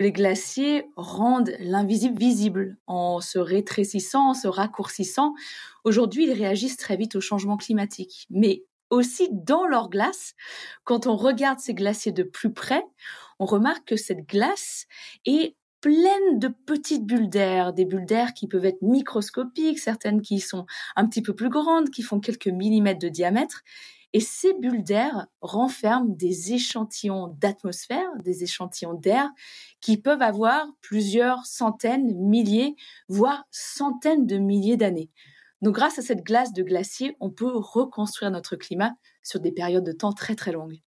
Les glaciers rendent l'invisible visible en se rétrécissant, en se raccourcissant. Aujourd'hui, ils réagissent très vite au changement climatique. Mais aussi dans leur glace, quand on regarde ces glaciers de plus près, on remarque que cette glace est pleine de petites bulles d'air, des bulles d'air qui peuvent être microscopiques, certaines qui sont un petit peu plus grandes, qui font quelques millimètres de diamètre. Et ces bulles d'air renferment des échantillons d'atmosphère, des échantillons d'air qui peuvent avoir plusieurs centaines, milliers, voire centaines de milliers d'années. Donc grâce à cette glace de glacier, on peut reconstruire notre climat sur des périodes de temps très très longues.